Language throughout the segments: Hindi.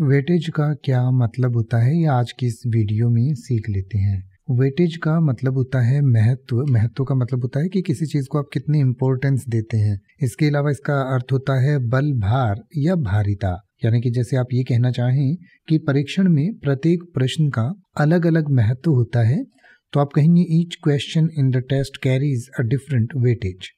वेटेज का क्या मतलब होता है ये आज की इस वीडियो में सीख लेते हैं वेटेज का मतलब होता है महत्व महत्व का मतलब होता है कि किसी चीज़ को आप कितनी इम्पोर्टेंस देते हैं इसके अलावा इसका अर्थ होता है बल भार या भारिता यानी कि जैसे आप ये कहना चाहें कि परीक्षण में प्रत्येक प्रश्न का अलग अलग महत्व होता है तो आप कहेंगे each question in the test carries a different weightage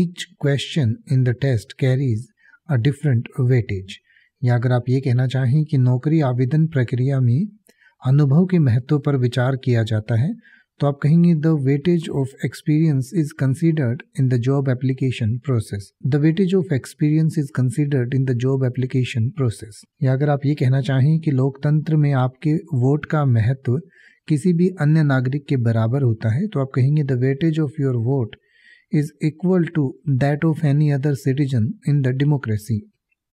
each question in the test carries a different weightage या अगर आप ये कहना चाहें कि नौकरी आवेदन प्रक्रिया में अनुभव के महत्व पर विचार किया जाता है तो आप कहेंगे the weightage of experience is considered in the job application process the weightage of experience is considered in the job application process या अगर आप ये कहना चाहें कि लोकतंत्र में आपके वोट का महत्व किसी भी अन्य नागरिक के बराबर होता है तो आप कहेंगे the weightage of your vote is equal to that of any other citizen in the democracy